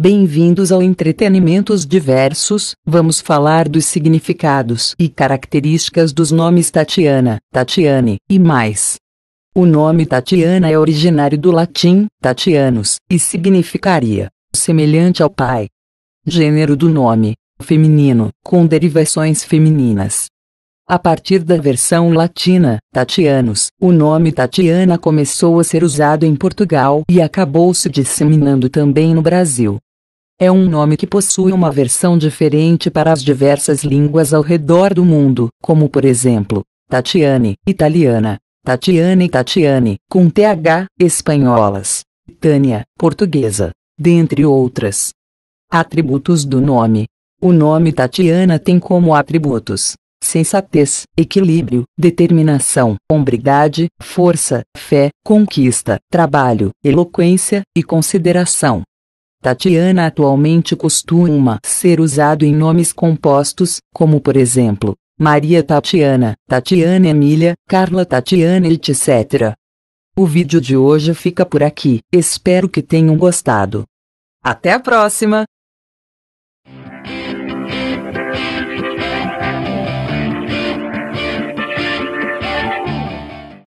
Bem-vindos ao Entretenimentos Diversos. Vamos falar dos significados e características dos nomes Tatiana, Tatiane e mais. O nome Tatiana é originário do latim Tatianus e significaria semelhante ao pai. Gênero do nome feminino, com derivações femininas. A partir da versão latina, Tatianos, o nome Tatiana começou a ser usado em Portugal e acabou se disseminando também no Brasil. É um nome que possui uma versão diferente para as diversas línguas ao redor do mundo, como por exemplo, Tatiane, italiana, Tatiane e Tatiane, com TH, espanholas, Tânia, portuguesa, dentre outras. Atributos do nome. O nome Tatiana tem como atributos sensatez, equilíbrio, determinação, hombridade, força, fé, conquista, trabalho, eloquência e consideração. Tatiana atualmente costuma ser usado em nomes compostos, como por exemplo, Maria Tatiana, Tatiana Emília, Carla Tatiana, etc. O vídeo de hoje fica por aqui, espero que tenham gostado. Até a próxima!